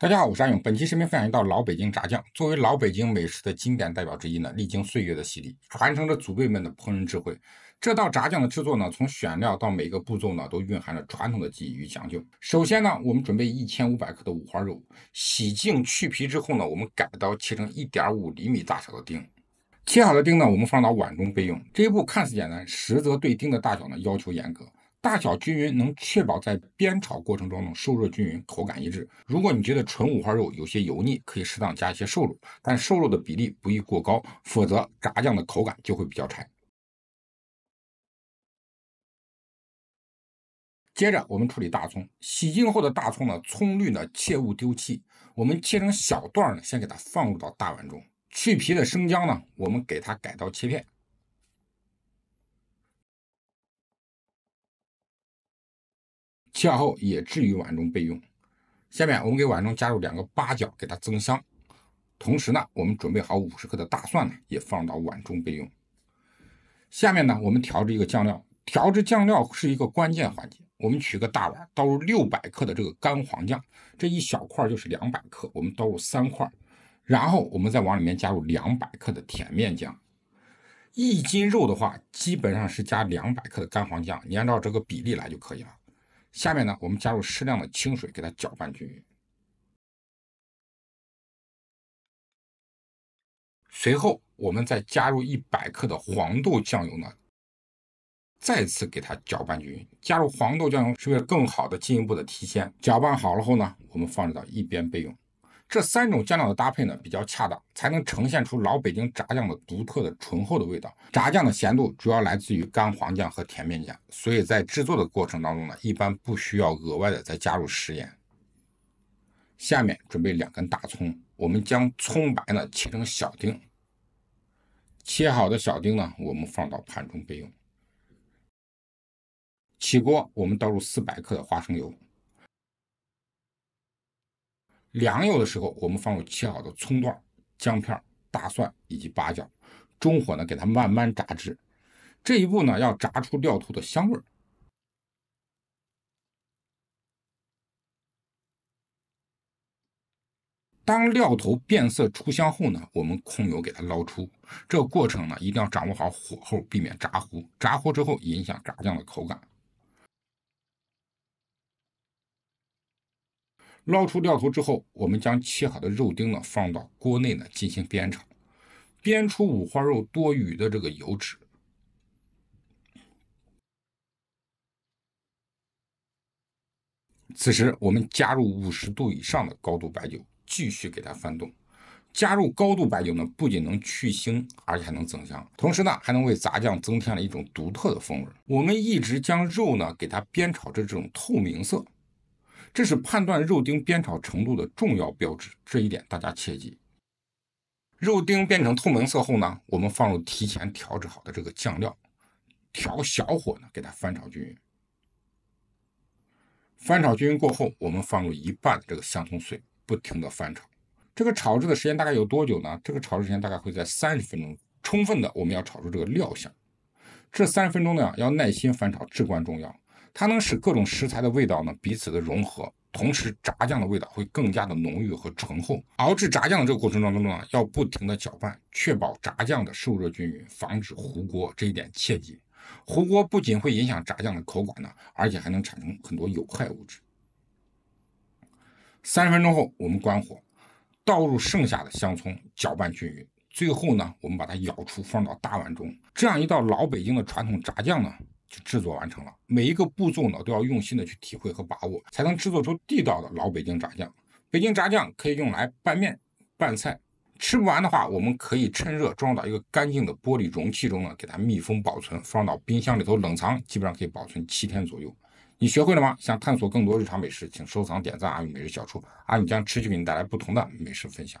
大家好，我是阿勇。本期视频分享一道老北京炸酱。作为老北京美食的经典代表之一呢，历经岁月的洗礼，传承着祖辈们的烹饪智慧。这道炸酱的制作呢，从选料到每个步骤呢，都蕴含着传统的技艺与讲究。首先呢，我们准备一千五百克的五花肉，洗净去皮之后呢，我们改刀切成一点五厘米大小的丁。切好的丁呢，我们放到碗中备用。这一步看似简单，实则对丁的大小呢要求严格。大小均匀，能确保在煸炒过程中呢受热均匀，口感一致。如果你觉得纯五花肉有些油腻，可以适当加一些瘦肉，但瘦肉的比例不宜过高，否则炸酱的口感就会比较柴。接着我们处理大葱，洗净后的大葱呢，葱绿呢切勿丢弃，我们切成小段呢，先给它放入到大碗中。去皮的生姜呢，我们给它改刀切片。切好后也置于碗中备用。下面我们给碗中加入两个八角，给它增香。同时呢，我们准备好五十克的大蒜呢，也放到碗中备用。下面呢，我们调制一个酱料。调制酱料是一个关键环节。我们取个大碗，倒入六百克的这个干黄酱，这一小块就是两百克，我们倒入三块。然后我们再往里面加入两百克的甜面酱。一斤肉的话，基本上是加两百克的干黄酱，你按照这个比例来就可以了。下面呢，我们加入适量的清水，给它搅拌均匀。随后，我们再加入一百克的黄豆酱油呢，再次给它搅拌均匀。加入黄豆酱油是为了更好的进一步的提鲜。搅拌好了后呢，我们放置到一边备用。这三种酱料的搭配呢，比较恰当，才能呈现出老北京炸酱的独特的醇厚的味道。炸酱的咸度主要来自于干黄酱和甜面酱，所以在制作的过程当中呢，一般不需要额外的再加入食盐。下面准备两根大葱，我们将葱白呢切成小丁，切好的小丁呢，我们放到盘中备用。起锅，我们倒入四百克的花生油。凉油的时候，我们放入切好的葱段、姜片、大蒜以及八角，中火呢给它慢慢炸制。这一步呢要炸出料头的香味儿。当料头变色出香后呢，我们控油给它捞出。这个过程呢一定要掌握好火候，避免炸糊。炸糊之后影响炸酱的口感。捞出料头之后，我们将切好的肉丁呢放到锅内呢进行煸炒，煸出五花肉多余的这个油脂。此时我们加入五十度以上的高度白酒，继续给它翻动。加入高度白酒呢，不仅能去腥，而且还能增香，同时呢还能为杂酱增添了一种独特的风味。我们一直将肉呢给它煸炒至这种透明色。这是判断肉丁煸炒程度的重要标志，这一点大家切记。肉丁变成透明色后呢，我们放入提前调制好的这个酱料，调小火呢，给它翻炒均匀。翻炒均匀过后，我们放入一半的这个香葱碎，不停的翻炒。这个炒制的时间大概有多久呢？这个炒制时间大概会在三十分钟，充分的我们要炒出这个料香。这三十分钟呢，要耐心翻炒，至关重要。它能使各种食材的味道呢彼此的融合，同时炸酱的味道会更加的浓郁和醇厚。熬制炸酱的这个过程当中呢，要不停的搅拌，确保炸酱的受热均匀，防止糊锅。这一点切记，糊锅不仅会影响炸酱的口感呢，而且还能产生很多有害物质。三十分钟后，我们关火，倒入剩下的香葱，搅拌均匀。最后呢，我们把它舀出，放到大碗中。这样一道老北京的传统炸酱呢。就制作完成了，每一个步骤呢都要用心的去体会和把握，才能制作出地道的老北京炸酱。北京炸酱可以用来拌面、拌菜，吃不完的话，我们可以趁热装到一个干净的玻璃容器中呢，给它密封保存，放到冰箱里头冷藏，基本上可以保存七天左右。你学会了吗？想探索更多日常美食，请收藏、点赞阿米美食小厨，阿米将持续给你带来不同的美食分享。